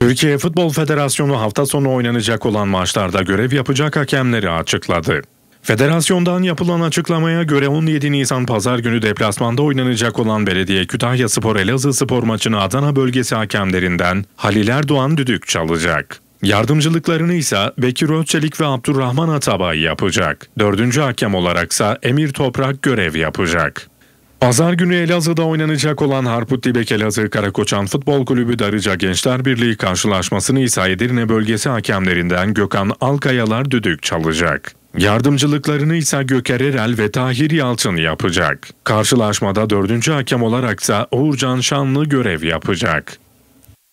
Türkiye Futbol Federasyonu hafta sonu oynanacak olan maçlarda görev yapacak hakemleri açıkladı. Federasyondan yapılan açıklamaya göre 17 Nisan Pazar günü deplasmanda oynanacak olan Belediye Kütahya Spor Elazığ Spor maçını Adana bölgesi hakemlerinden Halil Erdoğan Düdük çalacak. Yardımcılıklarını ise Bekir Özçelik ve Abdurrahman Atabay yapacak. Dördüncü hakem olaraksa Emir Toprak görev yapacak. Pazar günü Elazığ'da oynanacak olan Harput Harputdibek Elazığ Karakoçan Futbol Kulübü Darıca Gençler Birliği karşılaşmasını İsa Edirne bölgesi hakemlerinden Gökhan Alkayalar düdük çalacak. Yardımcılıklarını ise Göker Erel ve Tahir Yalçın yapacak. Karşılaşmada dördüncü hakem olarak ise Uğurcan Şanlı görev yapacak.